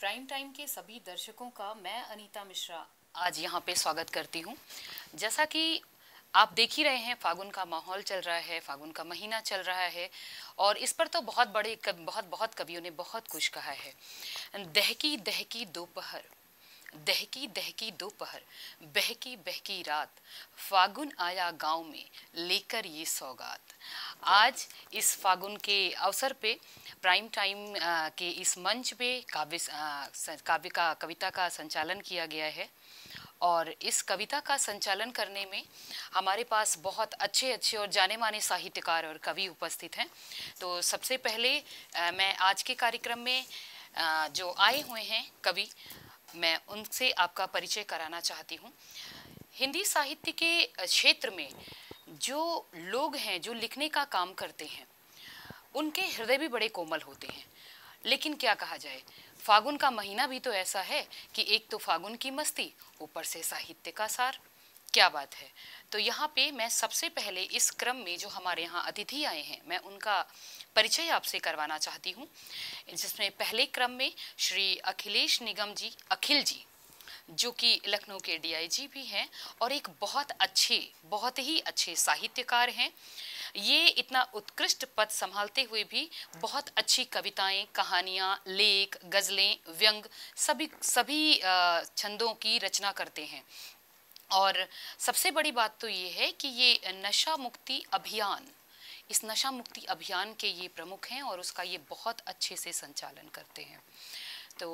Prime time के सभी दर्शकों का मैं अनीता मिश्रा आज यहाँ पे स्वागत करती हूँ जैसा कि आप देख ही रहे हैं फागुन का माहौल चल रहा है फागुन का महीना चल रहा है और इस पर तो बहुत बड़े बहुत बहुत कवियों ने बहुत कुछ कहा है दहकी दहकी दोपहर दहकी दहकी दोपहर बहकी बहकी रात फागुन आया गांव में लेकर ये सौगात आज इस फागुन के अवसर पे प्राइम टाइम के इस मंच पे काव्य काव्य का कविता का संचालन किया गया है और इस कविता का संचालन करने में हमारे पास बहुत अच्छे अच्छे और जाने माने साहित्यकार और कवि उपस्थित हैं तो सबसे पहले मैं आज के कार्यक्रम में जो आए हुए हैं कवि मैं उनसे आपका परिचय कराना चाहती हूँ हिंदी साहित्य के क्षेत्र में जो लोग हैं जो लिखने का काम करते हैं उनके हृदय भी बड़े कोमल होते हैं लेकिन क्या कहा जाए फागुन का महीना भी तो ऐसा है कि एक तो फागुन की मस्ती ऊपर से साहित्य का सार क्या बात है तो यहाँ पे मैं सबसे पहले इस क्रम में जो हमारे यहाँ अतिथि आए हैं मैं उनका परिचय आपसे करवाना चाहती हूँ जिसमें पहले क्रम में श्री अखिलेश निगम जी अखिल जी जो कि लखनऊ के डीआईजी भी हैं और एक बहुत अच्छे बहुत ही अच्छे साहित्यकार हैं ये इतना उत्कृष्ट पद संभालते हुए भी बहुत अच्छी कविताएं कहानियां लेख गज़लें व्यंग सभी सभी छंदों की रचना करते हैं और सबसे बड़ी बात तो ये है कि ये नशा मुक्ति अभियान इस नशा मुक्ति अभियान के ये प्रमुख हैं और उसका ये बहुत अच्छे से संचालन करते हैं तो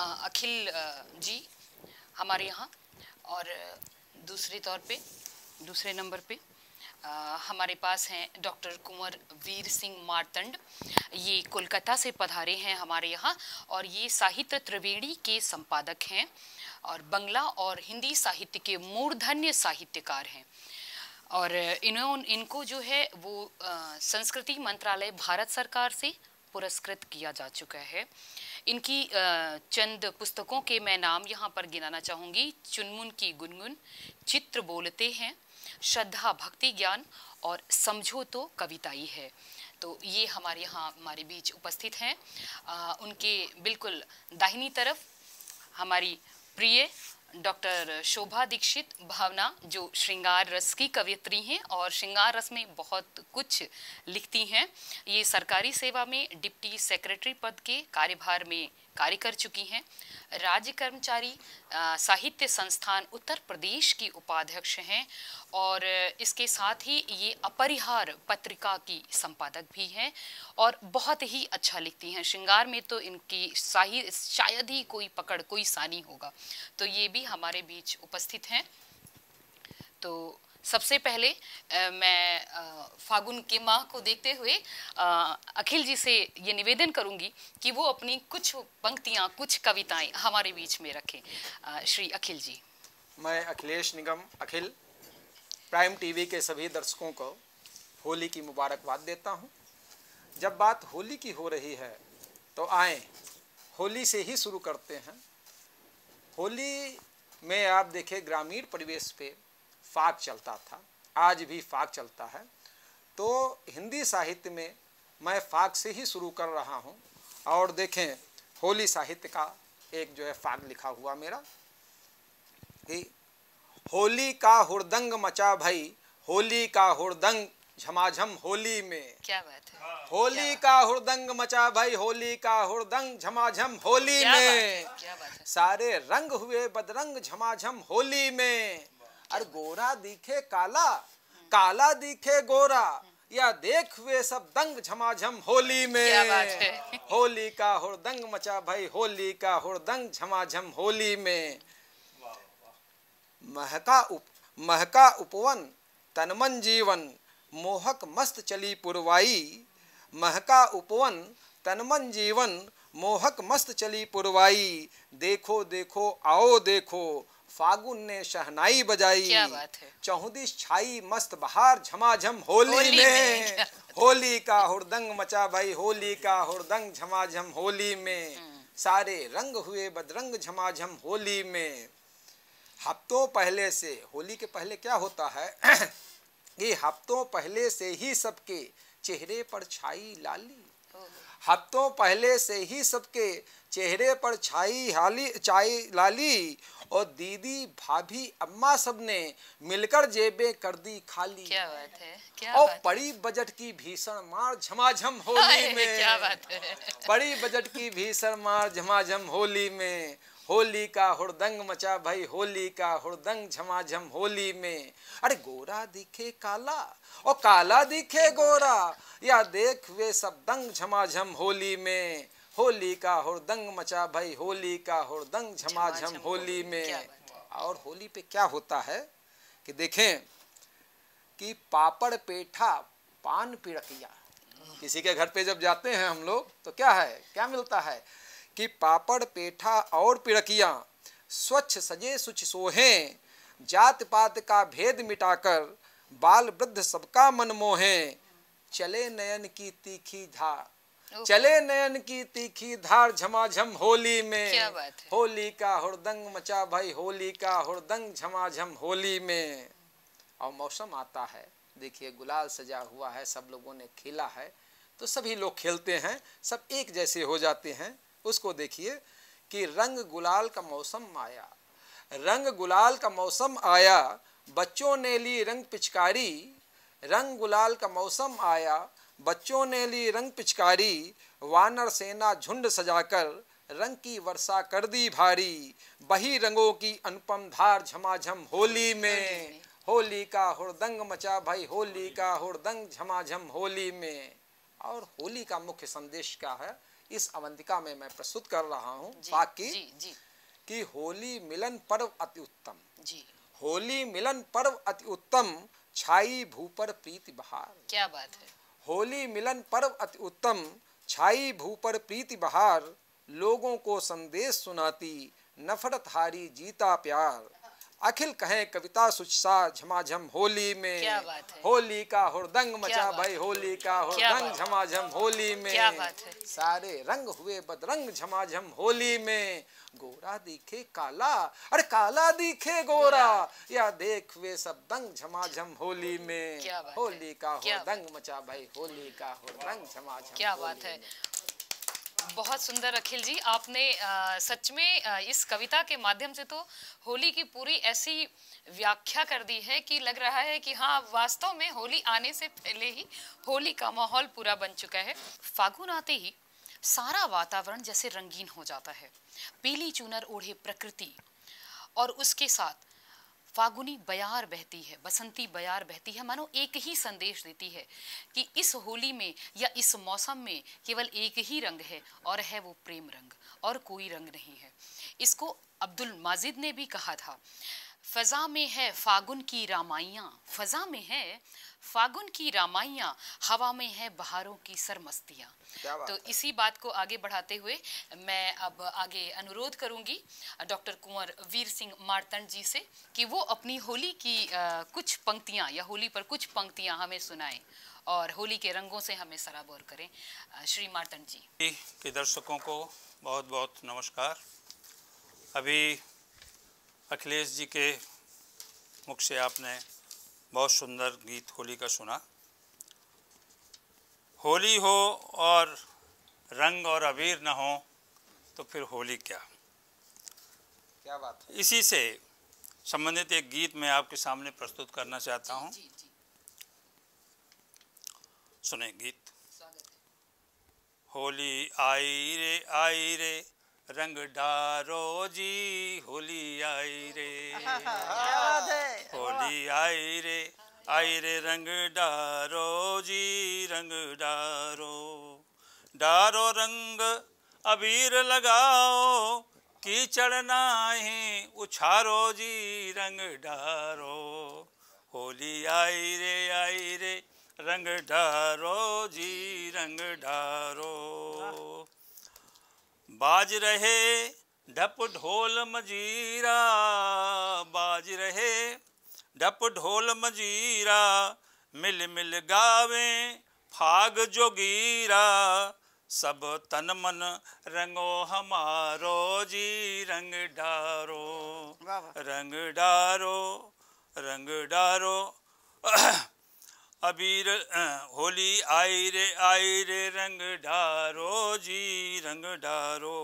अखिल जी हमारे यहाँ और दूसरे तौर पे दूसरे नंबर पे आ, हमारे पास हैं डॉक्टर कुंवर वीर सिंह मारतंड ये कोलकाता से पधारे हैं हमारे यहाँ और ये साहित्य त्रिवेणी के संपादक हैं और बंगला और हिंदी साहित्य के मूर्धन्य साहित्यकार हैं और इन्हों इनको जो है वो संस्कृति मंत्रालय भारत सरकार से पुरस्कृत किया जा चुका है इनकी चंद पुस्तकों के मैं नाम यहाँ पर गिनाना चाहूँगी चुनमुन की गुनगुन चित्र बोलते हैं श्रद्धा भक्ति ज्ञान और समझो तो कविताई है तो ये हमारे यहाँ हमारे बीच उपस्थित हैं उनके बिल्कुल दाहिनी तरफ हमारी प्रिय डॉक्टर शोभा दीक्षित भावना जो श्रृंगार रस की कवियत्री हैं और श्रृंगार रस में बहुत कुछ लिखती हैं ये सरकारी सेवा में डिप्टी सेक्रेटरी पद के कार्यभार में कार्य कर चुकी हैं राज्य कर्मचारी साहित्य संस्थान उत्तर प्रदेश की उपाध्यक्ष हैं और इसके साथ ही ये अपरिहार पत्रिका की संपादक भी हैं और बहुत ही अच्छा लिखती हैं श्रृंगार में तो इनकी शाही शायद ही कोई पकड़ कोई सानी होगा तो ये भी हमारे बीच उपस्थित हैं तो सबसे पहले आ, मैं आ, फागुन के माह को देखते हुए आ, अखिल जी से ये निवेदन करूंगी कि वो अपनी कुछ पंक्तियाँ कुछ कविताएं हमारे बीच में रखें श्री अखिल जी मैं अखिलेश निगम अखिल प्राइम टीवी के सभी दर्शकों को होली की मुबारकबाद देता हूँ जब बात होली की हो रही है तो आए होली से ही शुरू करते हैं होली में आप देखें ग्रामीण परिवेश पे फाक चलता था आज भी फाक चलता है तो हिंदी साहित्य में मैं फाक से ही शुरू कर रहा हूँ और देखें होली साहित्य का एक जो है फाग लिखा हुआ मेरा कि होली का हुरदंग मचा भाई होली का हुरदंग झमाझम होली में क्या बात है हाँ। होली का हुरदंग मचा भाई होली का हुरदंग झमाझम होली में क्या बात है? सारे रंग हुए बदरंग झमाझम होली में और गोरा दिखे काला काला दिखे गोरा या देख हुए सब दंग झमाझम होली में होली का दंग मचा भाई होली का दंग झमाझम होली में महका उप महका उपवन तनमन जीवन मोहक मस्त चली पुरवाई महका उपवन तनमन जीवन मोहक मस्त चली पुरवाई देखो देखो आओ देखो फागुन ने शहनाई बजाई क्या बात है चौहदी छाई मस्त बहार झमाझम होली, में, होली का हुरदंग मचा भाई होली का हुरदंग झमाझम होली में हम्म। सारे रंग हुए बदरंग झमाझम होली में हफ्तों पहले से होली के पहले क्या होता है ये हफ्तों पहले से ही सबके चेहरे पर छाई लाली हफ्तों पहले से ही सबके चेहरे पर छाई हाली चाई लाली और दीदी भाभी अम्मा सब ने मिलकर जेबें कर दी खाली क्या बात है क्या और बड़ी बजट की भीषण मार झमाझम होली में क्या बात है बड़ी बजट की भीषण मार झमाझम होली में होली का हुड़दंग मचा भाई होली का हुड़दंग झमाझम होली में अरे गोरा दिखे काला और काला दिखे गोरा या देख वे सब दंग झमाझम होली में होली का हुड़दंग मचा भाई होली का हुड़दंग झमाझम होली में और होली पे क्या होता है कि देखें कि पापड़ पेठा पान पिड़किया किसी के घर पे जब जाते हैं हम लोग तो क्या है क्या मिलता है कि पापड़ पेठा और पिड़किया स्वच्छ सजे सुच सोहे जात पात का भेद मिटाकर बाल वृद्ध सबका मन मोहे चले नयन की तीखी धार चले नयन की तीखी धार झमाझम होली में होली का हुरदंग मचा भाई होली का हुरदंग झमाझम होली में और मौसम आता है देखिए गुलाल सजा हुआ है सब लोगों ने खेला है तो सभी लोग खेलते हैं सब एक जैसे हो जाते हैं उसको देखिए कि रंग गुलाल का मौसम आया रंग गुलाल का मौसम आया बच्चों ने ली रंग पिचकारी रंग गुलाल का मौसम आया बच्चों ने ली रंग पिचकारी वानर सेना झुंड सजाकर रंग की वर्षा कर दी भारी बही रंगों की अनुपम धार झमाझम होली में होली का हुरदंग मचा भाई होली का हुरदंग झमाझम होली में और होली का मुख्य संदेश क्या है इस अवंतिका में मैं प्रस्तुत कर रहा हूँ बाकी कि होली मिलन पर्व अति उत्तम जी होली मिलन पर्व अति उत्तम छाई भू पर प्रीति बहार क्या बात है होली मिलन पर्व अति उत्तम छाई भू पर प्रीति बहार लोगों को संदेश सुनाती नफरत हारी जीता प्यार अखिल कहे कविता सुचसा झमाझम होली में क्या बात है? होली का हुरदंग मचा भाई होली का हुरदंग झमाझम होली में क्या बात है? सारे रंग हुए बदरंग झमाझम होली में गोरा दिखे काला अरे काला दिखे गोरा या देख वे सब दंग झमाझम होली में होली का हुरदंग मचा भाई होली का हुरदंग झमाझम क्या बात है बहुत सुंदर अखिल जी आपने आ, सच में आ, इस कविता के माध्यम से तो होली की पूरी ऐसी व्याख्या कर दी है कि लग रहा है कि हाँ वास्तव में होली आने से पहले ही होली का माहौल पूरा बन चुका है फागुन आते ही सारा वातावरण जैसे रंगीन हो जाता है पीली चूनर ओढ़े प्रकृति और उसके साथ फागुनी बयार बहती है बसंती बयार बहती है मानो एक ही संदेश देती है कि इस होली में या इस मौसम में केवल एक ही रंग है और है वो प्रेम रंग और कोई रंग नहीं है इसको अब्दुल माजिद ने भी कहा था फ़ज़ा में है फागुन की रामाइयाँ फ़ज़ा में है फागुन की रामाइया हवा में है बहारों की सरमस्तियाँ तो है? इसी बात को आगे बढ़ाते हुए मैं अब आगे अनुरोध करूंगी डॉक्टर कुंवर वीर सिंह मारतंड जी से कि वो अपनी होली की आ, कुछ पंक्तियाँ या होली पर कुछ पंक्तियाँ हमें सुनाएं और होली के रंगों से हमें सराबोर करें श्री मारतंड जी के दर्शकों को बहुत बहुत नमस्कार अभी अखिलेश जी के मुख से आपने बहुत सुंदर गीत होली का सुना होली हो और रंग और अबीर न हो तो फिर होली क्या क्या बात है? इसी से संबंधित एक गीत मैं आपके सामने प्रस्तुत करना चाहता हूँ सुने गीत होली आई रे आई रे रंग डारो जी होली आई रे होली आई रे आई रे रंग डारो जी रंग डारो डारो रंग अबीर लगाओ चढ़ना है उछारो जी रंग डारो होली आई रे आई रे रंग डारो जी रंग डारो बाज रहे ढप ढोल मजीरा बाज रहे ढप ढोल मजीरा मिल मिल गावे फाग जोगीरा सब तन मन रंगो हमारो जी रंग डारो रंग डारो रंग डारो अबीर अं, होली आई रे आई रे रंग ढारो जी रंग ढारो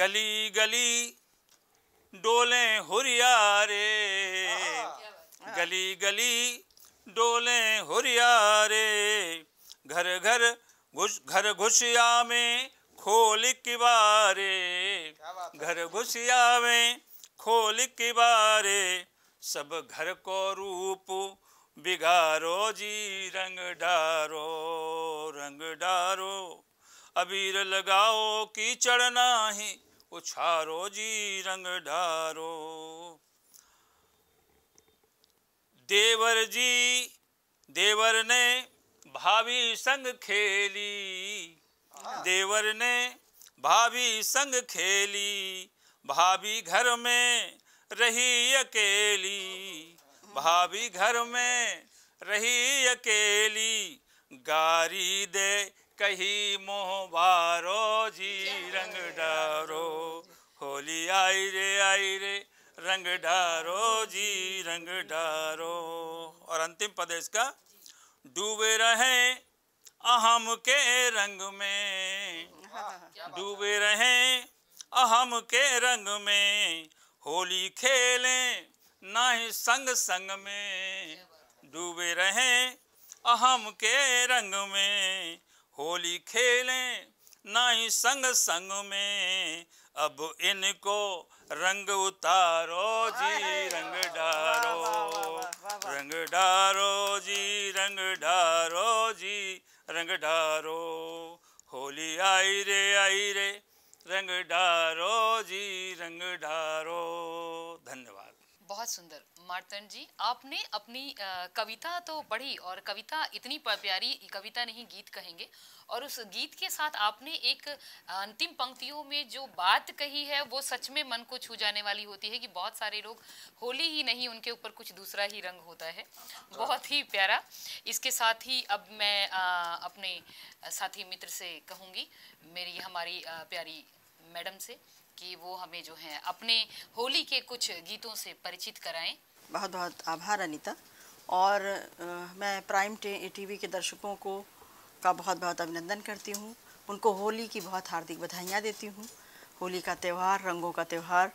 गली गली डोले हुरिया रे गली गली डोले हुरिया रे घर घर घुस घर घुसिया में खोल कि बारे घर घुसिया में खोल कि बारे सब घर को रूप बिगारो जी रंग डारो रंग डारो अबीर लगाओ की चढ़ना ही उछारो जी रंग डारो देवर जी देवर ने भाभी संग खेली हाँ। देवर ने भाभी संग खेली भाभी घर में रही अकेली भाभी घर में रही अकेली गारी दे कही मोह बारो जी रंग डारो होली आई रे आई रे रंग डारो जी रंग डारो और अंतिम पद इसका डूबे रहे अहम के रंग में डूबे रहे अहम के रंग में होली खेलें ना ही संग संग में डूबे रहें अहम के रंग में होली खेलें ना ही संग संग में अब इनको रंग उतारो जी रंग डारो रंग डारो जी रंग डारो जी रंग डारो होली आई रे आई रे रंग डारो जी रंग डारो बहुत सुंदर मार्तन जी आपने अपनी कविता तो पढ़ी और कविता इतनी प्यारी कविता नहीं गीत कहेंगे और उस गीत के साथ आपने एक अंतिम पंक्तियों में जो बात कही है वो सच में मन को छू जाने वाली होती है कि बहुत सारे लोग होली ही नहीं उनके ऊपर कुछ दूसरा ही रंग होता है बहुत ही प्यारा इसके साथ ही अब मैं अपने साथी मित्र से कहूँगी मेरी हमारी प्यारी मैडम से कि वो हमें जो है अपने होली के कुछ गीतों से परिचित कराएं बहुत बहुत आभार अनिता और आ, मैं प्राइम टीवी के दर्शकों को का बहुत बहुत अभिनंदन करती हूँ उनको होली की बहुत हार्दिक बधाइयाँ देती हूँ होली का त्यौहार रंगों का त्यौहार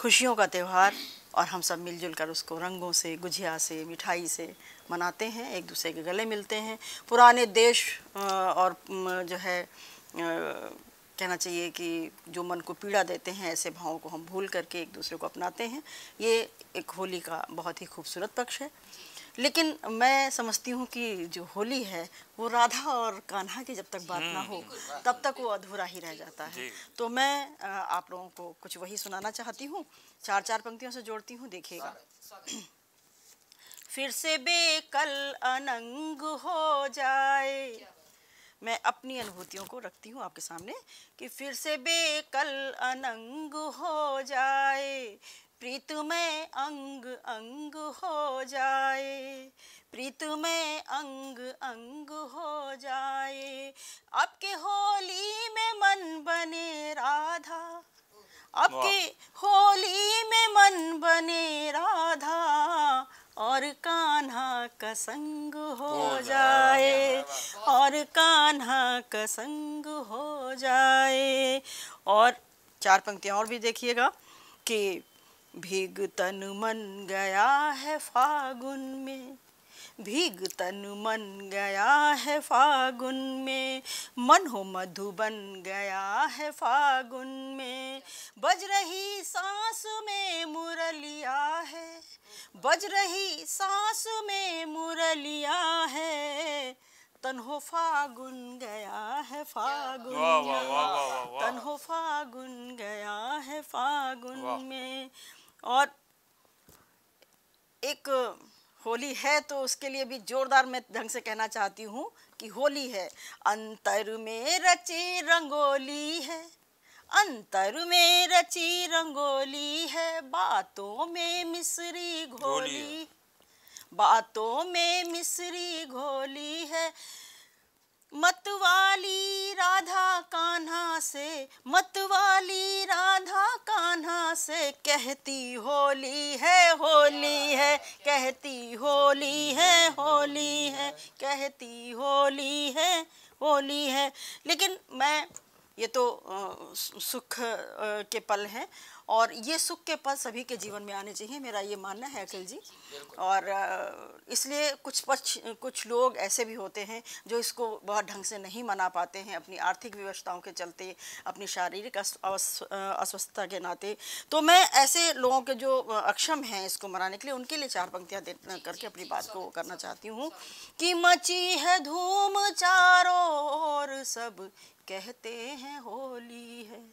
खुशियों का त्यौहार और हम सब मिलजुल कर उसको रंगों से गुजिया से मिठाई से मनाते हैं एक दूसरे के गले मिलते हैं पुराने देश और जो है कहना चाहिए कि जो मन को पीड़ा देते हैं ऐसे भावों को हम भूल करके एक दूसरे को अपनाते हैं ये एक होली का बहुत ही खूबसूरत पक्ष है लेकिन मैं समझती हूँ कि जो होली है वो राधा और कान्हा की जब तक बात ना हो हम्म, तब तक तो वो अधूरा ही रह जाता है तो मैं आप लोगों को कुछ वही सुनाना चाहती हूँ चार चार पंक्तियों से जोड़ती हूँ देखिएगा फिर से बेकल अनंग हो जाए मैं अपनी अनुभूतियों को रखती हूँ आपके सामने कि फिर से बेकल अनंग हो जाए प्रीत में अंग अंग हो जाए प्रीत में अंग अंग हो जाए आपके होली में मन बने राधा आपके होली में मन बने राधा और कान्हा का संग हो जाए और कान्हा का संग हो जाए और चार पंक्तियाँ और भी देखिएगा कि भीग तन मन गया है फागुन में भीग तन मन गया है फागुन में मन हो मधु बन गया है फागुन में बज रही सांस में मुरलिया है बज रही सांस में मुरलिया है तन हो फागुन गया है फागुन तन हो फागुन गया है फागुन में और एक होली है तो उसके लिए भी जोरदार मैं ढंग से कहना चाहती हूँ कि होली है अंतर में रची रंगोली है अंतर में रची रंगोली है बातों में मिसरी घोली बातों में मिसरी घोली है मतवाली राधा कान्हा से मतवाली राधा कान्हा से कहती होली है होली है कहती होली है होली है कहती होली है होली है लेकिन मैं ये तो सुख के पल हैं और ये सुख के पल सभी के जीवन में आने चाहिए मेरा ये मानना है अखिल जी और इसलिए कुछ पक्ष कुछ लोग ऐसे भी होते हैं जो इसको बहुत ढंग से नहीं मना पाते हैं अपनी आर्थिक व्यवस्थाओं के चलते अपनी शारीरिक अस्वस्थता के नाते तो मैं ऐसे लोगों के जो अक्षम हैं इसको मनाने के लिए उनके लिए चार पंक्तियाँ दे करके अपनी बात को करना चाहती हूँ कि मची है धूम चारों और सब कहते हैं होली है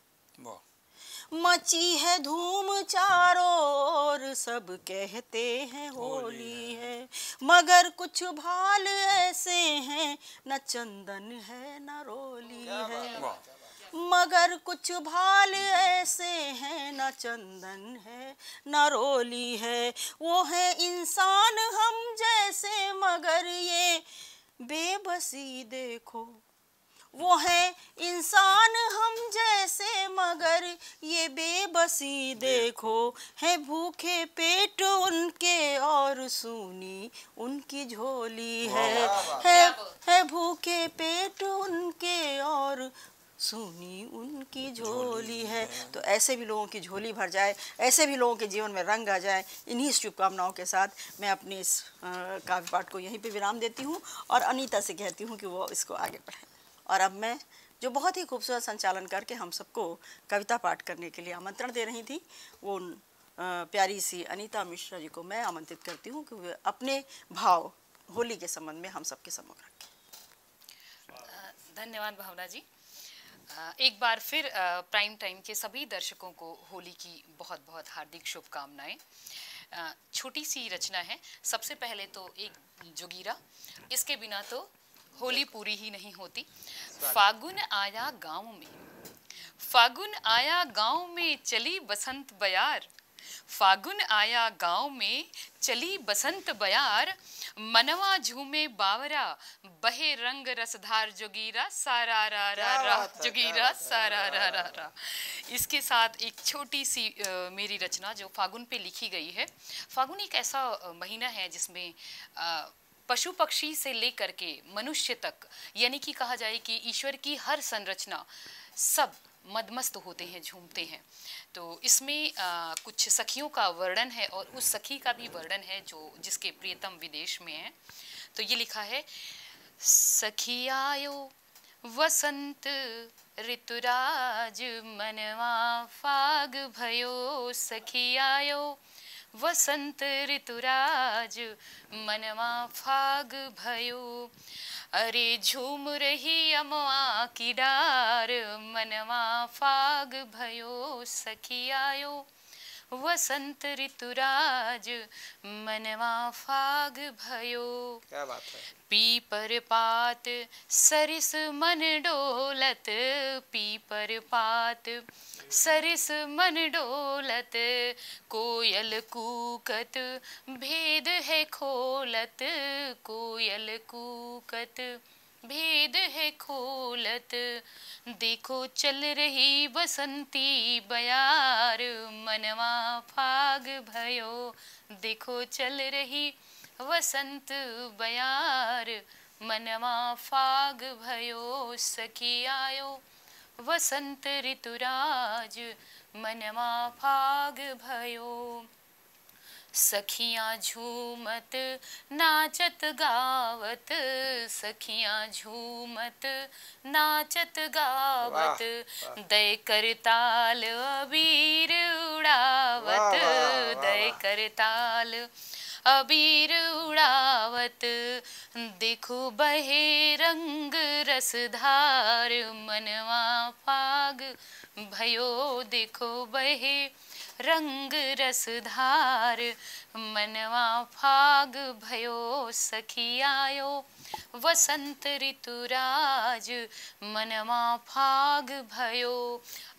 मची है धूम चारों सब कहते हैं होली है मगर कुछ भाल ऐसे हैं न चंदन है न रोली है मगर कुछ भाल ऐसे हैं न चंदन है न रोली है वो है इंसान हम जैसे मगर ये बेबसी देखो वो है इंसान हम जैसे मगर ये बेबसी देखो है भूखे पेट उनके और सुनी उनकी झोली है है है भूखे पेट उनके और सुनी उनकी झोली है तो ऐसे भी लोगों की झोली भर जाए ऐसे भी लोगों के जीवन में रंग आ जाए इन्हीं शुभकामनाओं के साथ मैं अपने इस काव्य पाठ को यहीं पे विराम देती हूँ और अनीता से कहती हूँ कि वो इसको आगे बढ़ाए और अब मैं जो बहुत ही खूबसूरत संचालन करके हम सबको कविता पाठ करने के लिए आमंत्रण दे रही थी वो प्यारी सी अनीता मिश्रा जी को मैं आमंत्रित करती हूँ कि वे अपने भाव होली के संबंध में हम सबके समक्ष रखें धन्यवाद भावना जी एक बार फिर प्राइम टाइम के सभी दर्शकों को होली की बहुत बहुत हार्दिक शुभकामनाएं छोटी सी रचना है सबसे पहले तो एक जोगीरा इसके बिना तो होली पूरी ही नहीं होती फागुन आया गांव में फागुन आया गांव में चली बसंत बयार फागुन आया गांव में चली बसंत बयार मनवा झूमे बावरा बहे रंग रसधार जोगीरा सारा रा रा रा जोगीरा सारा रा रा रा इसके साथ एक छोटी सी आ, मेरी रचना जो फागुन पे लिखी गई है फागुन एक ऐसा महीना है जिसमें आ, पशु पक्षी से लेकर के मनुष्य तक यानी कि कहा जाए कि ईश्वर की हर संरचना सब मदमस्त होते हैं झूमते हैं तो इसमें आ, कुछ सखियों का वर्णन है और उस सखी का भी वर्णन है जो जिसके प्रियतम विदेश में है तो ये लिखा है सखियायो वसंत ऋतुराज मनवा फाग भयो सखियायो वसंत ऋतुराज मनवा फाग भयो अरे झूम रही अमवा की डार मनवा फाग भयो सखी आयो वसंत ऋतुराज मनवा फाग भयो क्या बात है पीपर पात सरिस मन डोलत पीपर पात सरिस मन डोलत कोयल कूकत भेद है खोलत कोयल कूकत भेद है खोलत देखो चल रही बसंती बयार मनवा फाग भयो देखो चल रही वसंत बयार मनवा फाग भयो सखी आयो वसंत ऋतुराज मनवा फाग भयो सखियाँ झूमत नाचत गावत सखियाँ झूमत नाचत गावत दय कर ताल अबीर उड़ावत दय कर ताल अबीर उड़ावत देखो बहे रंग रसधार मनवा पाग भयो देखो बहे रंग रसधार मनवा फाग भयो सखियायो वसंत ऋतुराज मनवा फाग भयो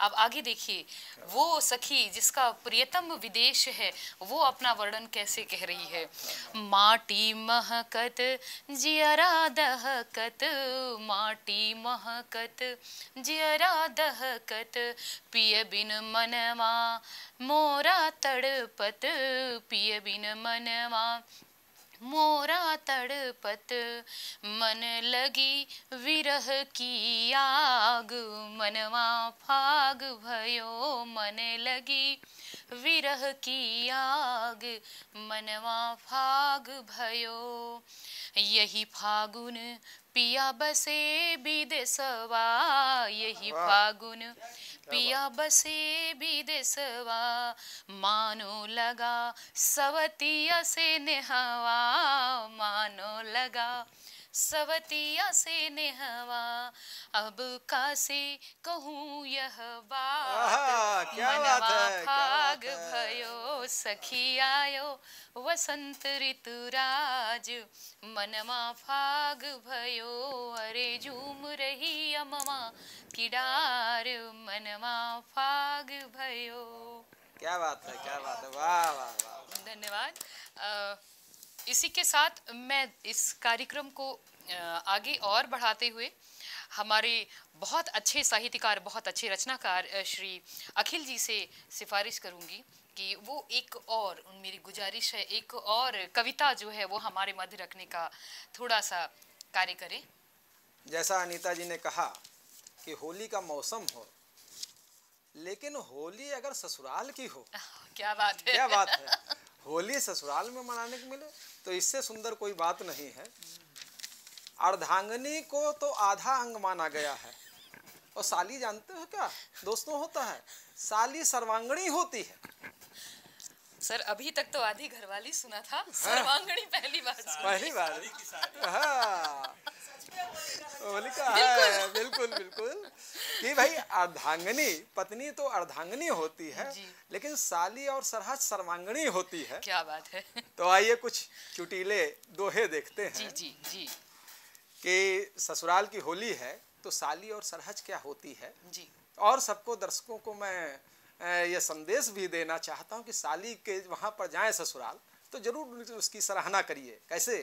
अब आगे देखिए वो सखी जिसका प्रियतम विदेश है वो अपना वर्णन कैसे कह रही है माटी महकत जियरा दहकत माटी महकत जियरा दहकत पिय बिन मनवा मोरा तड़पत पिय बिन मनवा मोरा तड़पत मन लगी विरह की आग मनवा फाग भयो मन लगी विरह की आग मनवा फाग भयो यही फागुन पिया बसे बिदसवा यही फागुन पिया बसे भी देसवा मानो लगा सवतिया से नेहवा मानो लगा सवती से नेहवा अब का से कहूँ यह बात मनवा भाग भयो सखी आयो वसंत ऋतु ऋतुराज मनमा फाग भयो अरे झूम रही अममा किडार मनमा फाग भयो क्या बात है क्या बात है वाह वाह वाह धन्यवाद इसी के साथ मैं इस कार्यक्रम को आगे और बढ़ाते हुए हमारे बहुत अच्छे साहित्यकार बहुत अच्छे रचनाकार श्री अखिल जी से सिफारिश करूंगी कि वो एक और मेरी गुजारिश है एक और कविता जो है वो हमारे मध्य रखने का थोड़ा सा कार्य करें जैसा अनीता जी ने कहा कि होली का मौसम हो लेकिन होली अगर ससुराल की हो क्या बात है क्या बात है होली ससुराल में मनाने को मिले तो इससे सुंदर कोई बात नहीं है अर्धांगनी को तो आधा अंग माना गया है और साली जानते हो क्या दोस्तों होता है साली सर्वांगणी होती है सर अभी तक तो आधी घरवाली सुना था हाँ। सर्वांगणी पहली बार पहली बार हाँ हाँ, बिल्कुल बिल्कुल कि भाई अर्धांगनी पत्नी तो अर्धांगनी होती है लेकिन साली और सरहद सर्वांगनी होती है क्या बात है तो आइए कुछ चुटीले दोहे देखते हैं जी जी जी कि ससुराल की होली है तो साली और सरहज क्या होती है जी और सबको दर्शकों को मैं ये संदेश भी देना चाहता हूँ कि साली के वहाँ पर जाए ससुराल तो जरूर उसकी सराहना करिए कैसे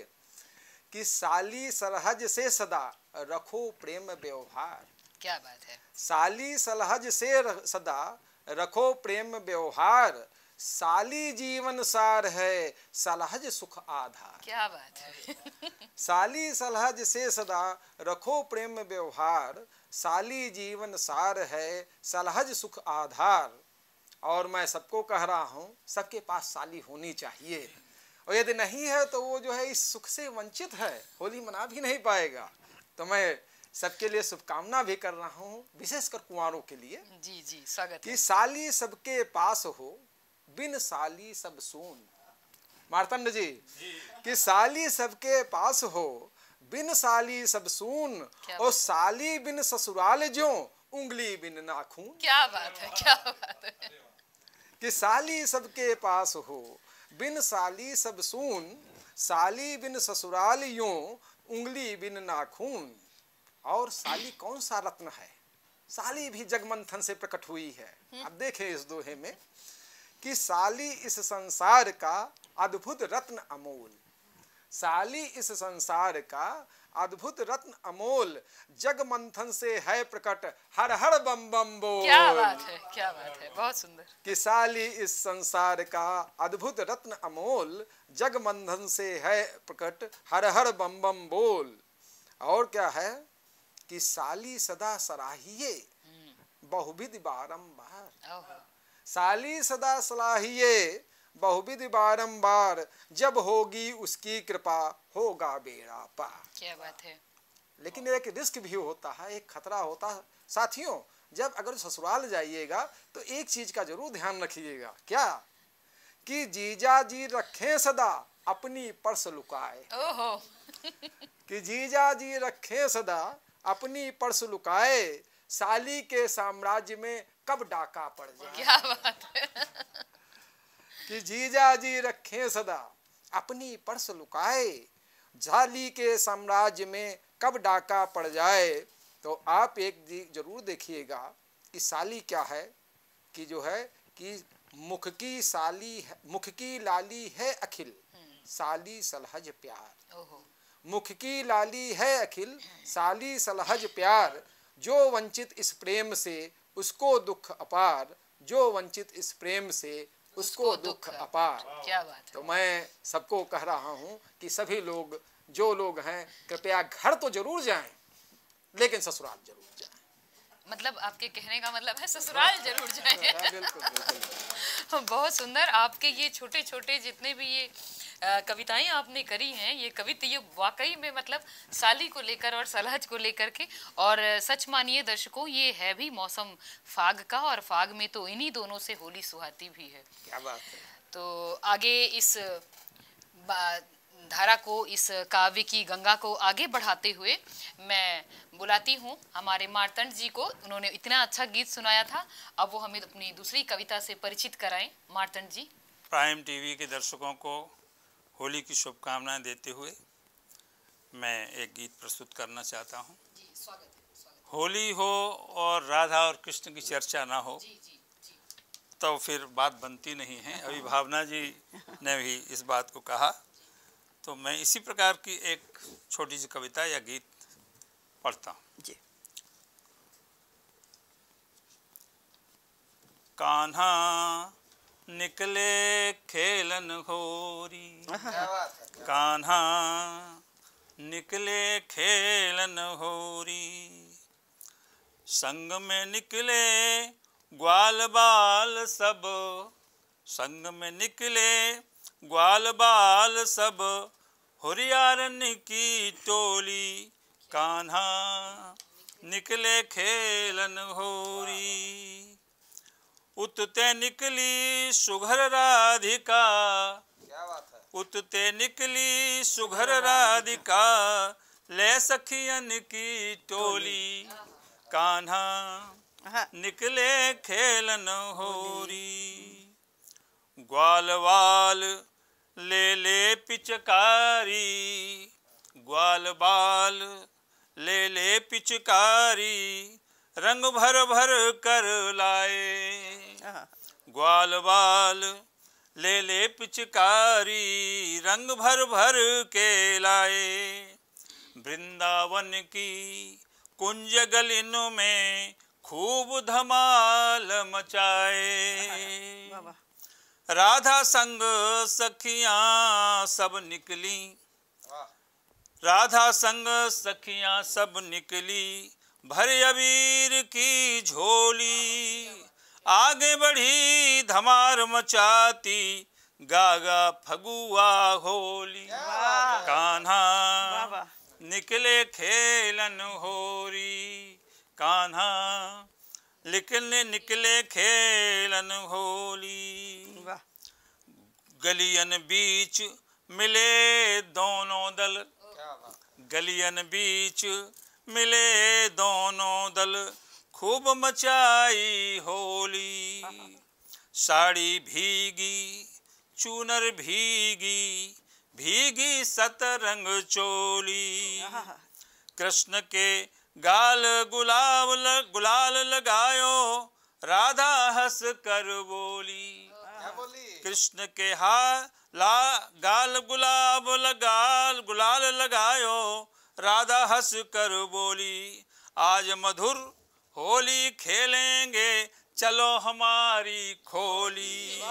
कि साली सलहज से सदा रखो प्रेम व्यवहार क्या बात है साली सलहज से सदा रखो प्रेम व्यवहार साली जीवन सार है सलहज सुख आधार क्या बात है साली सलहज से सदा रखो प्रेम व्यवहार साली जीवन सार है सलहज सुख आधार और मैं सबको कह रहा हूँ सबके पास साली होनी चाहिए और यदि नहीं है तो वो जो है इस सुख से वंचित है होली मना भी नहीं पाएगा तो मैं सबके लिए शुभकामना भी कर रहा हूँ विशेषकर कुंवरों के लिए जी जी स्वागत कि साली सबके पास हो बिन साली सब सुन मारतंड जी, जी कि साली सबके पास हो बिन साली सब सुन और साली बिन ससुराल जो उंगली बिन नाखून क्या बात है क्या बात है कि साली सबके पास हो बिन साली सब सुन साली बिन ससुराल यो उंगली बिन नाखून और साली कौन सा रत्न है साली भी जगमंथन से प्रकट हुई है हम्म। अब देखें इस दोहे में कि साली इस संसार का अद्भुत रत्न अमूल साली इस संसार का अद्भुत रत्न अमोल जग मंथन से है प्रकट हर हर बम बम बोल क्या बात है क्या बात है बहुत सुंदर किसाली इस संसार का अद्भुत रत्न अमोल जग मंथन से है प्रकट हर हर बम बम बोल और क्या है कि हम्म। साली सदा सराहिए बहुविध बारंबार साली सदा सलाहिए बहुविध बारंबार जब होगी उसकी कृपा होगा बेड़ा पार क्या बात है लेकिन एक रिस्क भी होता है एक खतरा होता है साथियों जब अगर ससुराल जाइएगा तो एक चीज का जरूर ध्यान रखिएगा क्या कि जीजा जी रखे सदा अपनी पर्स लुकाए ओहो कि जीजा जी रखे सदा अपनी पर्स लुकाए साली के साम्राज्य में कब डाका पड़ जाए क्या बात है कि जीजा जी रखे सदा अपनी पर्स लुकाए झाली के साम्राज्य में कब डाका पड़ जाए तो आप एक जरूर देखिएगा कि साली क्या है कि जो है कि मुख की साली है मुख की लाली है अखिल हम्म। साली सलहज प्यार मुख की लाली है अखिल हम्म। साली सलहज प्यार जो वंचित इस प्रेम से उसको दुख अपार जो वंचित इस प्रेम से उसको दुख अपार क्या बात है तो मैं सबको कह रहा हूँ कि सभी लोग जो लोग हैं कृपया घर तो जरूर जाएं लेकिन ससुराल जरूर जाएं मतलब आपके कहने का मतलब है ससुराल जरूर जाए हाँ, बहुत सुंदर आपके ये छोटे छोटे जितने भी ये कविताएं आपने करी हैं ये कविता ये वाकई में मतलब साली को लेकर और सलहज को लेकर के और सच मानिए दर्शकों ये है भी मौसम फाग का और फाग में तो इन्हीं दोनों से होली सुहाती भी है क्या बात है तो आगे इस धारा को इस काव्य की गंगा को आगे बढ़ाते हुए मैं बुलाती हूँ हमारे मारतंड जी को उन्होंने इतना अच्छा गीत सुनाया था अब वो हमें अपनी दूसरी कविता से परिचित कराएं मारतंड जी प्राइम टीवी के दर्शकों को होली की शुभकामनाएं देते हुए मैं एक गीत प्रस्तुत करना चाहता हूँ होली हो और राधा और कृष्ण की चर्चा ना हो जी, जी, तो फिर बात बनती नहीं है हाँ। अभी भावना जी ने भी इस बात को कहा तो मैं इसी प्रकार की एक छोटी सी कविता या गीत पढ़ता हूँ जी कान्हा निकले खेलन होरी कान्हा निकले खेलन होरी संग में निकले ग्वाल बाल सब संग में निकले ग्वाल बाल सब हुरियारन की टोली कान्हा निकले खेलन होरी उतते निकली सुघर राधिका उतते निकली सुघर राधिका ले सखियन की टोली कान्हा हाँ। निकले खेलन होरी ग्वाल वाल ले ले पिचकारी ग्वाल बाल ले ले पिचकारी रंग भर भर कर लाए ग्वाल बाल ले ले पिचकारी रंग भर भर के लाए वृंदावन की कुंज गलिन में खूब धमाल मचाए राधा संग सखियां सब निकली राधा संग सखियां सब निकली भर अबीर की झोली आगे बढ़ी धमार मचाती गागा फगुआ होली कान्हा निकले खेलन होरी कान्हा लेकिन निकले खेलन होली गलियन बीच मिले दोनों दल गलियन बीच मिले दोनों दल खूब मचाई होली साड़ी भीगी चूनर भीगी भीगी सतरंग चोली कृष्ण के गाल गुलाब लग, गुलाल लगायो राधा हंस कर बोली कृष्ण के हा ला गाल गुलाब लगाल गुलाल लगायो राधा हंस कर बोली आज मधुर होली खेलेंगे चलो हमारी खोली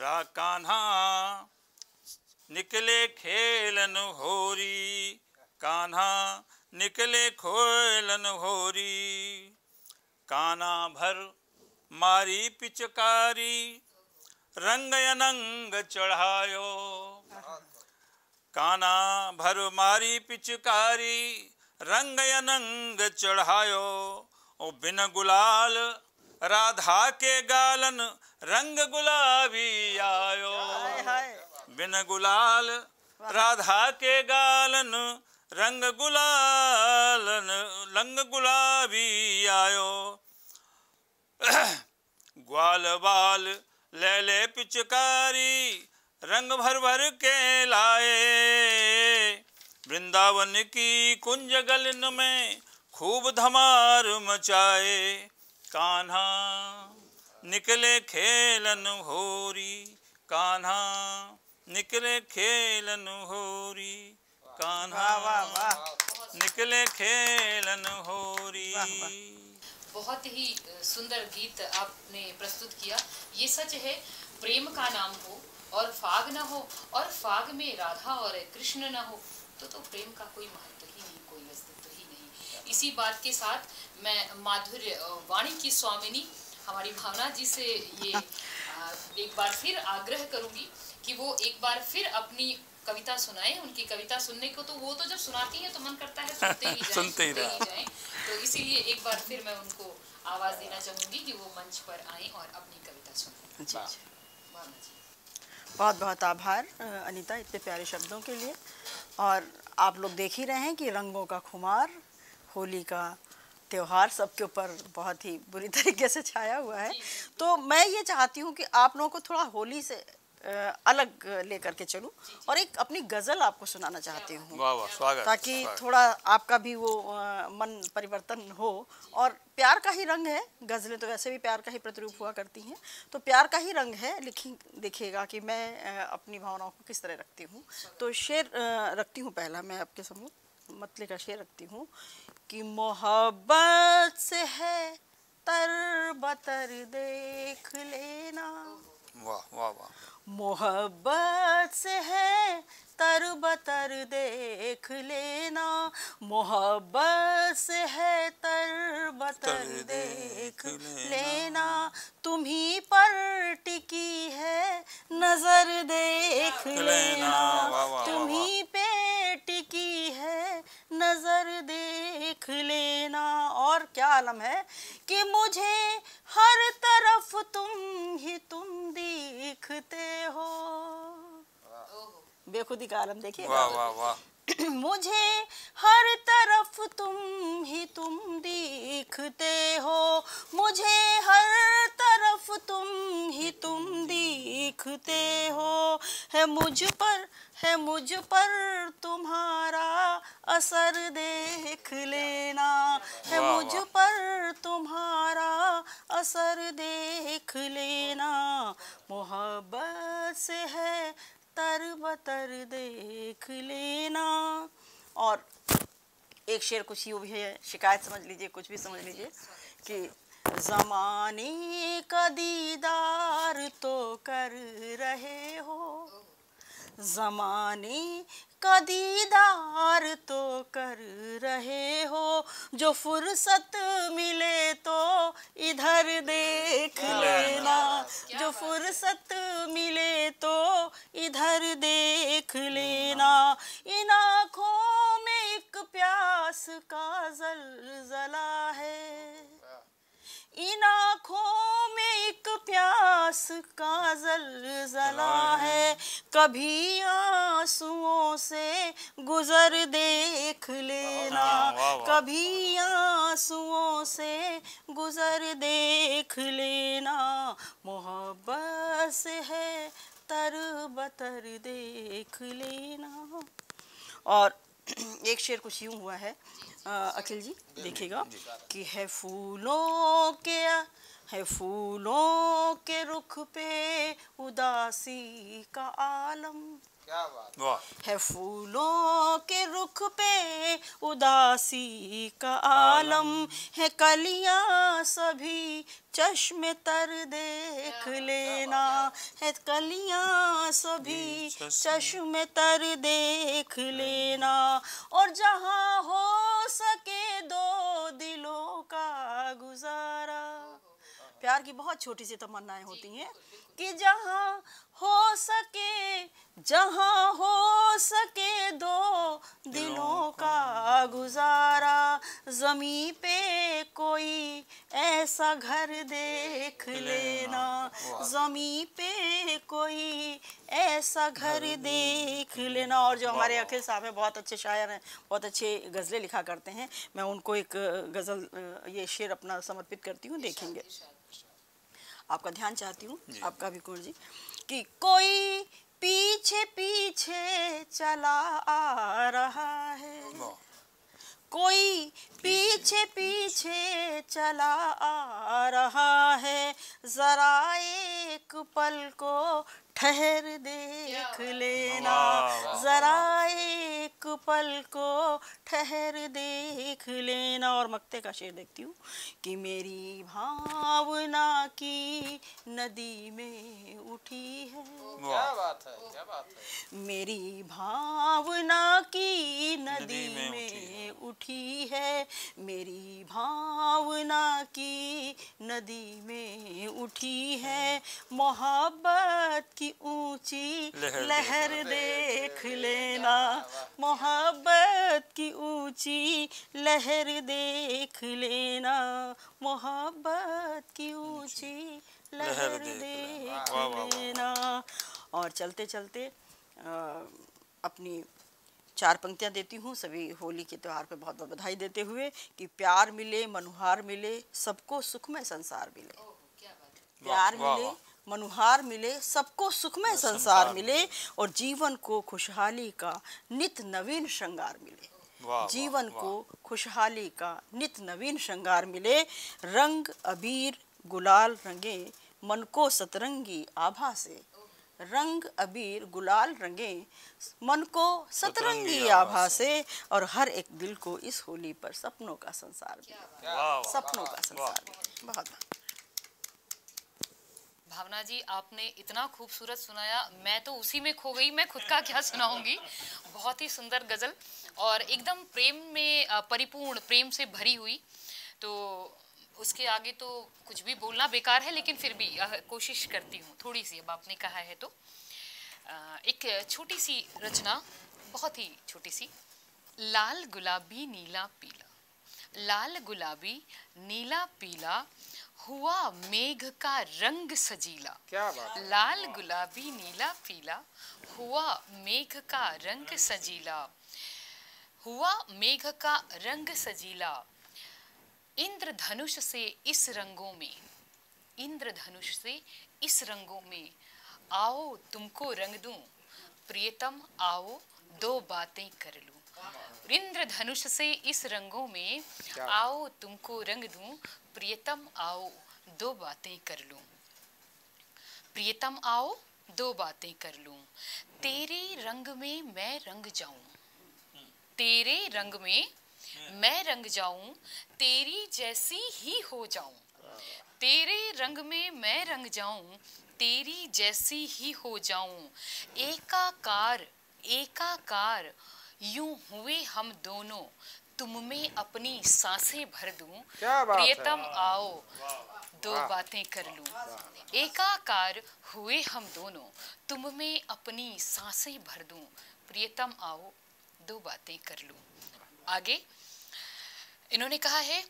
रा कान्हा निकले खेलन होरी कान्हा निकले खोलन होरी काना भर मारी पिचकारी रंग अनंग चढ़ायो काना भर मारी पिचकारी रंग अनंग चढ़ायो ओ बिन गुलाल राधा के गालन रंग गुलाबी आयो बिन गुलाल राधा के गालन रंग गुलाल रंग गुलाबी आयो ग्वाल बाल ले ले पिचकारी रंग भर भर के लाए वृंदावन की कुंज गलन में खूब धमार मचाए कान्हा निकले खेलन होरी कान्हा निकले खेलन होरी कान्हा निकले खेलन होरी बहुत ही सुंदर गीत आपने प्रस्तुत किया ये सच है प्रेम का नाम हो और फाग ना हो और फाग में राधा और कृष्ण ना हो तो तो प्रेम का कोई महत्व ही नहीं कोई अस्तित्व ही नहीं इसी बात के साथ मैं माधुर्य वाणी की स्वामिनी हमारी भावना जी से ये एक बार फिर आग्रह करूंगी कि वो एक बार फिर अपनी कविता सुनाए उनकी कविता सुनने को तो वो तो जब सुनाती हैं तो मन करता है सुनते ही जाएं, सुनते ही, सुनते ही जाएं तो इसीलिए एक बार फिर मैं उनको आवाज़ देना चाहूंगी कि वो मंच पर आएँ और अपनी कविता सुने बहुत बहुत आभार अनीता इतने प्यारे शब्दों के लिए और आप लोग देख ही रहे हैं कि रंगों का खुमार होली का त्यौहार सबके ऊपर बहुत ही बुरी तरीके से छाया हुआ है तो मैं ये चाहती हूँ कि आप लोगों को थोड़ा होली से अलग लेकर के चलूँ और एक अपनी गज़ल आपको सुनाना चाहती हूँ ताकि थोड़ा आपका भी वो मन परिवर्तन हो और प्यार का ही रंग है गज़लें तो वैसे भी प्यार का ही प्रतिरूप हुआ करती हैं तो प्यार का ही रंग है लिखी देखिएगा कि मैं अपनी भावनाओं को किस तरह रखती हूँ तो शेर रखती हूँ पहला मैं आपके समूह मतले का शेर रखती हूँ कि मोहब्बत से है तर बतर देख लेना वाह वाह वाह मोहब्बत से है तर बतर देख लेना मोहब्बत से है तर बतर देख लेना तुम्ही पर टिकी है नजर देख लेना तुम्ही पे टिकी है नजर देख लेना और क्या आलम है कि मुझे हर तरफ तुम ही तुम दिखते बेखुदी का आलम देखिए मुझे हर तरफ तुम ही तुम दिखते हो मुझे हर तरफ तुम ही तुम दिखते हो है मुझ पर है मुझ पर तुम्हारा असर देख लेना है मुझ पर तुम्हारा असर देख लेना मोहब्बत से है तर बतर देख लेना और एक शेर कुछ यू भी है शिकायत समझ लीजिए कुछ भी समझ लीजिए कि ज़माने का दीदार तो कर रहे हो जमाने का दीदार तो कर रहे हो जो फुर्सत मिले तो इधर देख लेना जो फुर्सत मिले तो इधर देख लेना इन आँखों में एक प्यास का जलजला है इन आँखों एक प्यास का जलजला हाँ है कभी आंसुओं से गुजर देख लेना हाँ, हाँ, कभी आंसुओं से गुजर देख लेना मोहब्बत से है तर बतर देख लेना और एक शेर कुछ यूं हुआ है अखिल जी देखिएगा कि है फूलों के है फूलों के रुख पे उदासी का आलम है फूलों के रुख पे उदासी का आलम है कलियां सभी चश्म तर देख लेना है कलियां सभी चश्म तर देख लेना और जहां हो सके दो दिलों का गुजार प्यार की बहुत छोटी सी तमन्नाएं होती हैं कि जहाँ हो सके जहाँ हो सके दो दिलों का गुजारा जमी पे कोई ऐसा घर देख लेना जमी पे कोई ऐसा घर देख लेना और जो हमारे अखिल साहब हैं बहुत अच्छे शायर हैं बहुत अच्छे गज़लें लिखा करते हैं मैं उनको एक गज़ल ये शेर अपना समर्पित करती हूँ देखेंगे आपका ध्यान चाहती हूँ आपका भी जी कि कोई पीछे पीछे चला आ रहा है कोई पीछे पीछे चला आ रहा है जरा एक पल को ठहर देख लेना जरा एक पल को ठहर देख लेना और मक्ते का शेर देखती हूँ कि मेरी भावना की नदी में उठी है क्या बात है क्या बात है मेरी भावना की नदी में उठी है मेरी भावना की नदी में उठी है मोहब्बत की की ऊंची लहर देख लेना मोहब्बत की ऊंची लहर देख लेना मोहब्बत की ऊंची लहर देख लेना और चलते चलते अपनी चार पंक्तियां देती हूँ सभी होली के त्यौहार पर बहुत बहुत बधाई देते हुए कि प्यार मिले मनुहार मिले सबको सुखमय संसार मिले प्यार मिले मनुहार मिले सबको सुखमय संसार मिले और जीवन को खुशहाली का नित नवीन श्रृंगार मिले जीवन को खुशहाली का नित नवीन श्रृंगार मिले रंग अबीर गुलाल रंगे मन को सतरंगी आभा से रंग अबीर गुलाल रंगे मन को सतरंगी आभा से और हर एक दिल को इस होली पर सपनों का संसार मिले सपनों का संसार मिले बहुत भावना जी आपने इतना खूबसूरत सुनाया मैं तो उसी में खो गई मैं खुद का क्या सुनाऊंगी बहुत ही सुंदर गज़ल और एकदम प्रेम में परिपूर्ण प्रेम से भरी हुई तो उसके आगे तो कुछ भी बोलना बेकार है लेकिन फिर भी कोशिश करती हूँ थोड़ी सी अब आपने कहा है तो एक छोटी सी रचना बहुत ही छोटी सी लाल गुलाबी नीला पीला लाल गुलाबी नीला पीला हुआ मेघ का रंग सजीला क्या बात लाल गुलाबी नीला पीला हुआ मेघ का रंग सजीला हुआ मेघ का रंग सजीला इंद्रधनुष से इस रंगों में इंद्रधनुष से इस रंगों में आओ तुमको रंग दूं प्रियतम आओ दो बातें कर लूं इंद्र धनुष से इस रंगों में आओ तुमको रंग दूं प्रियतम आओ दो बातें कर लूं प्रियतम आओ दो बातें कर लूं तेरे रंग में मैं रंग जाऊं तेरे रंग में मैं रंग जाऊं तेरी जैसी ही हो जाऊं तेरे रंग में मैं रंग जाऊं तेरी जैसी ही हो जाऊं एकाकार एकाकार यूं हुए हम दोनों तुम में अपनी सांसें भर दूं प्रियतम आओ दो बातें कर लूं एकाकार हुए हम दोनों तुम में अपनी सांसें भर दूं प्रियतम आओ दो बातें कर लूं आगे इन्होंने कहा है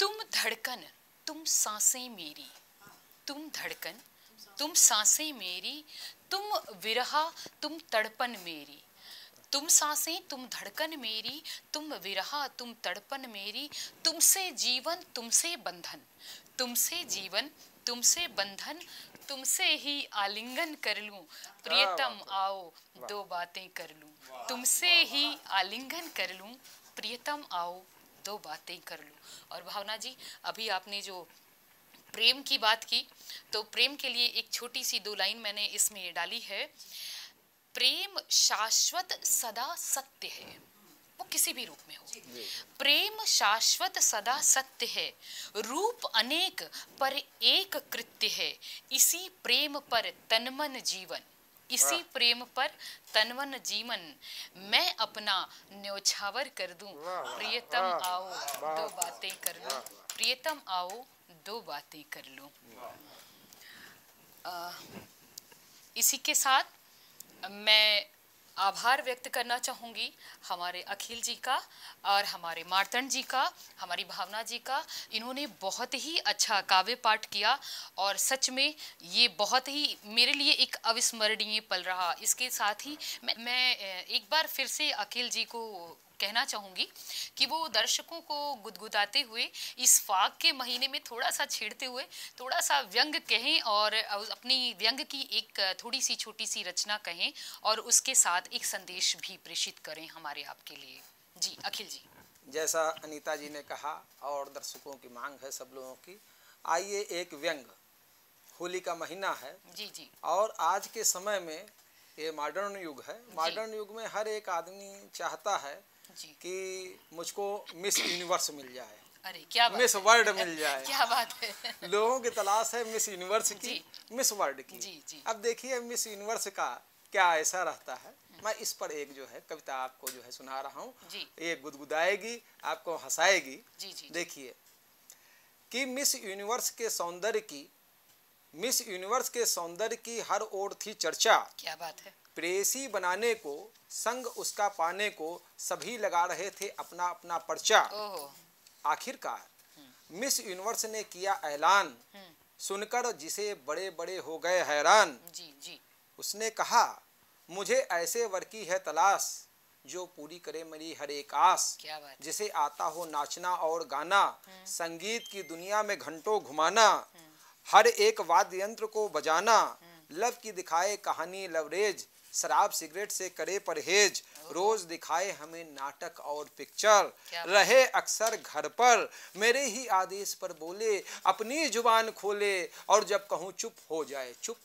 तुम धड़कन तुम सांसें मेरी तुम धड़कन तुम सांसें मेरी तुम विरहा तुम तड़पन मेरी तुम सांसें तुम धड़कन मेरी तुम विरहा तुम तड़पन मेरी तुमसे जीवन तुमसे बंधन तुमसे जीवन तुमसे बंधन तुमसे ही आलिंगन कर लूं प्रियतम आओ दो बातें कर लूं तुमसे ही आलिंगन कर लूं प्रियतम आओ दो बातें कर लूं और भावना जी अभी आपने जो प्रेम की बात की तो प्रेम के लिए एक छोटी सी दो लाइन मैंने इसमें डाली है प्रेम शाश्वत सदा सत्य है वो किसी भी रूप में हो प्रेम शाश्वत सदा सत्य है रूप अनेक पर एक कृत्य है इसी प्रेम पर तनमन जीवन इसी प्रेम पर तनवन जीवन मैं अपना न्योछावर कर दूं प्रियतम आओ दो बातें कर लो प्रियतम आओ दो बातें कर लो इसी के साथ मैं आभार व्यक्त करना चाहूँगी हमारे अखिल जी का और हमारे मार्तण जी का हमारी भावना जी का इन्होंने बहुत ही अच्छा काव्य पाठ किया और सच में ये बहुत ही मेरे लिए एक अविस्मरणीय पल रहा इसके साथ ही मैं, मैं एक बार फिर से अखिल जी को कहना चाहूँगी कि वो दर्शकों को गुदगुदाते हुए इस फाग के महीने में थोड़ा सा छेड़ते हुए थोड़ा सा व्यंग कहें और अपनी व्यंग की एक थोड़ी सी छोटी सी रचना कहें और उसके साथ एक संदेश भी प्रेषित करें हमारे आपके लिए जी अखिल जी जैसा अनीता जी ने कहा और दर्शकों की मांग है सब लोगों की आइए एक व्यंग होली का महीना है जी जी और आज के समय में ये मॉडर्न युग है मॉडर्न युग में हर एक आदमी चाहता है कि मुझको मिस यूनिवर्स मिल जाए अरे क्या बात मिस वर्ल्ड मिल जाए क्या बात है लोगों की तलाश है मिस यूनिवर्स की मिस वर्ल्ड की जी, जी। अब देखिए मिस यूनिवर्स का क्या ऐसा रहता है हम्म। मैं इस पर एक जो है कविता आपको जो है सुना रहा हूँ ये गुदगुदाएगी आपको हंसाएगी देखिए कि मिस यूनिवर्स के सौंदर्य की मिस यूनिवर्स के सौंदर्य की हर ओर थी चर्चा क्या बात है प्रेसी बनाने को संग उसका पाने को सभी लगा रहे थे अपना अपना पर्चा आखिरकार हम्म। मिस यूनिवर्स ने किया ऐलान हम्म। सुनकर जिसे बड़े बड़े हो गए हैरान जी जी उसने कहा मुझे ऐसे वर की है तलाश जो पूरी करे मेरी हर एक आस जिसे आता हो नाचना और गाना हम्म। संगीत की दुनिया में घंटों घुमाना हर एक वाद्य यंत्र को बजाना लव की दिखाए कहानी लवरेज शराब सिगरेट से करे परहेज रोज दिखाए हमें नाटक और पिक्चर रहे अक्सर घर पर मेरे ही आदेश पर बोले अपनी जुबान खोले और जब कहूँ चुप हो जाए चुप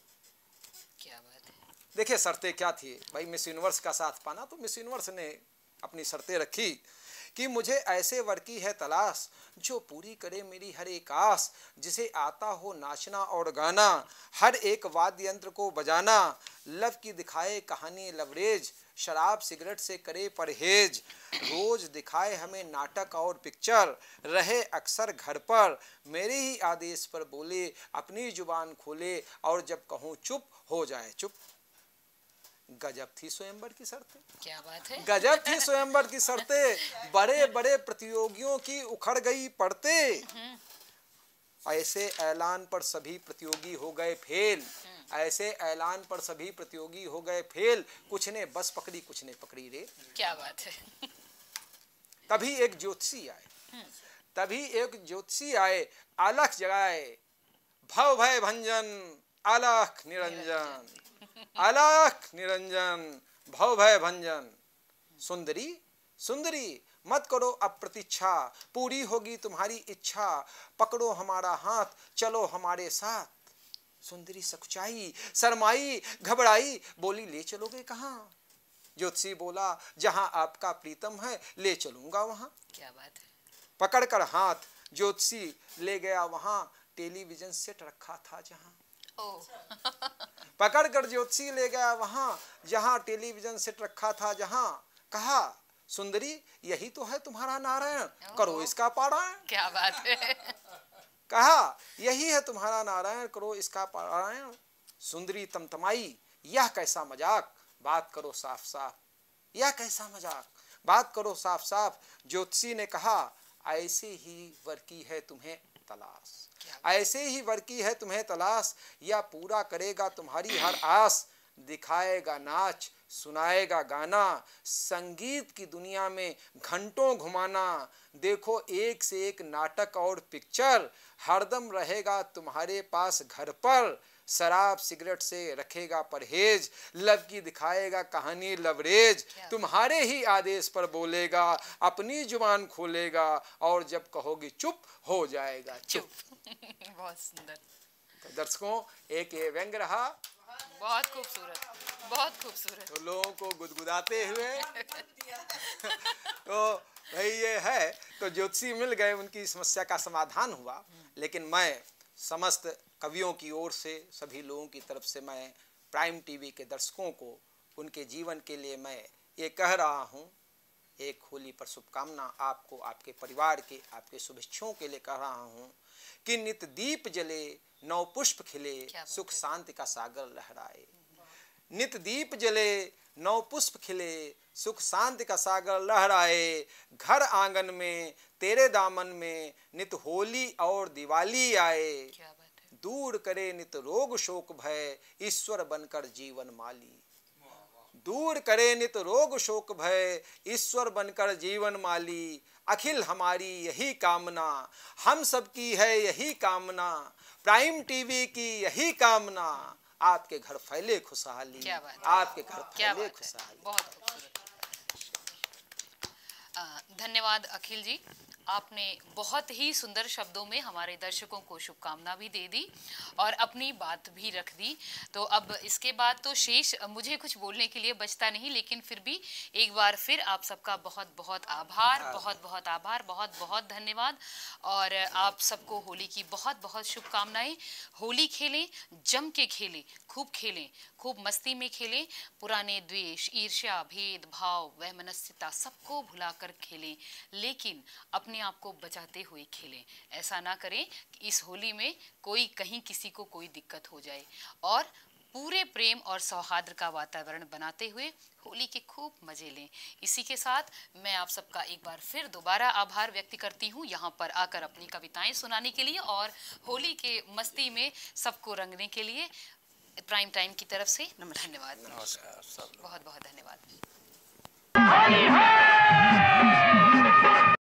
क्या बात है देखिए शर्तें क्या थी भाई मिस यूनिवर्स का साथ पाना तो मिस यूनिवर्स ने अपनी शर्तें रखी कि मुझे ऐसे वर की है तलाश जो पूरी करे मेरी हर एक आस जिसे आता हो नाचना और गाना हर एक वाद्य यंत्र को बजाना लव की दिखाए कहानी लवरेज शराब सिगरेट से करे परहेज रोज दिखाए हमें नाटक और पिक्चर रहे अक्सर घर पर मेरे ही आदेश पर बोले अपनी जुबान खोले और जब कहूँ चुप हो जाए चुप गजब थी स्वयंवर की शर्तें क्या बात है गजब थी स्वयंवर की शर्तें बड़े बड़े प्रतियोगियों की उखड़ गई पड़ते ऐसे ऐलान पर सभी प्रतियोगी हो गए फेल ऐसे ऐलान पर सभी प्रतियोगी हो गए फेल कुछ ने बस पकड़ी कुछ ने पकड़ी रे क्या बात है तभी एक ज्योतिषी आए हम्म। तभी एक ज्योतिषी आए आलख जगाए भव भय भंजन आलख निरंजन अलख निरंजन भव भय भंजन सुंदरी सुंदरी मत करो अब प्रतीक्षा पूरी होगी तुम्हारी इच्छा पकड़ो हमारा हाथ चलो हमारे साथ सुंदरी सकुचाई शरमाई घबराई बोली ले चलोगे कहाँ ज्योतिषी बोला जहां आपका प्रीतम है ले चलूंगा वहां क्या बात है पकड़कर हाथ ज्योतिषी ले गया वहां टेलीविजन सेट रखा था जहां पकड़ कर ज्योतिषी ले गया वहां जहां टेलीविजन सेट रखा था जहां कहा सुंदरी यही तो है तुम्हारा नारायण करो इसका पारायण क्या बात है कहा यही है तुम्हारा नारायण करो इसका पारायण सुंदरी तमतमाई यह कैसा मजाक बात करो साफ साफ यह कैसा मजाक बात करो साफ साफ ज्योतिषी ने कहा ऐसे ही वर्की है तुम्हें तलाश ऐसे ही वर्की है तुम्हें तलाश या पूरा करेगा तुम्हारी हर आस दिखाएगा नाच सुनाएगा गाना संगीत की दुनिया में घंटों घुमाना देखो एक से एक नाटक और पिक्चर हरदम रहेगा तुम्हारे पास घर पर शराब सिगरेट से रखेगा परहेज लव की दिखाएगा कहानी लवरेज तुम्हारे ही आदेश पर बोलेगा अपनी जुबान खोलेगा और जब कहोगी चुप हो जाएगा चुप, बहुत सुंदर तो दर्शकों एक ये व्यंग रहा बहुत खूबसूरत बहुत खूबसूरत तो लोगों को गुदगुदाते हुए तो भाई ये है तो ज्योतिषी मिल गए उनकी समस्या का समाधान हुआ लेकिन मैं समस्त कवियों की ओर से सभी लोगों की तरफ से मैं प्राइम टीवी के दर्शकों को उनके जीवन के लिए मैं ये कह रहा हूँ एक होली पर शुभकामना आपको आपके परिवार के आपके शुभेच्छुओं के लिए कह रहा हूँ कि नित दीप जले नव पुष्प खिले सुख शांति का सागर लहराए नित दीप जले नव पुष्प खिले सुख शांति का सागर लहराए घर आंगन में तेरे दामन में नित होली और दिवाली आए दूर करे नित रोग शोक भय ईश्वर बनकर जीवन माली दूर करे नित रोग शोक भय ईश्वर बनकर जीवन माली अखिल हमारी यही कामना हम सबकी है यही कामना प्राइम टीवी की यही कामना आपके घर फैले खुशहाली आपके घर फैले खुशहाली धन्यवाद अखिल जी आपने बहुत ही सुंदर शब्दों में हमारे दर्शकों को शुभकामना भी दे दी और अपनी बात भी रख दी तो अब इसके बाद तो शेष मुझे कुछ बोलने के लिए बचता नहीं लेकिन फिर भी एक बार फिर आप सबका बहुत बहुत आभार बहुत बहुत आभार बहुत बहुत धन्यवाद और आप सबको होली की बहुत बहुत शुभकामनाएं होली खेलें जम के खेलें खूब खेलें खूब मस्ती में खेलें पुराने द्वेष ईर्ष्या भेदभाव वह मनस्थ्यता सबको भुला खेलें लेकिन अपने अपने आप को बचाते हुए खेलें ऐसा ना करें कि इस होली में कोई कहीं किसी को कोई दिक्कत हो जाए और पूरे प्रेम और सौहार्द का वातावरण बनाते हुए होली के खूब मजे लें इसी के साथ मैं आप सबका एक बार फिर दोबारा आभार व्यक्त करती हूँ यहाँ पर आकर अपनी कविताएं सुनाने के लिए और होली के मस्ती में सबको रंगने के लिए प्राइम टाइम की तरफ से धन्यवाद बहुत बहुत धन्यवाद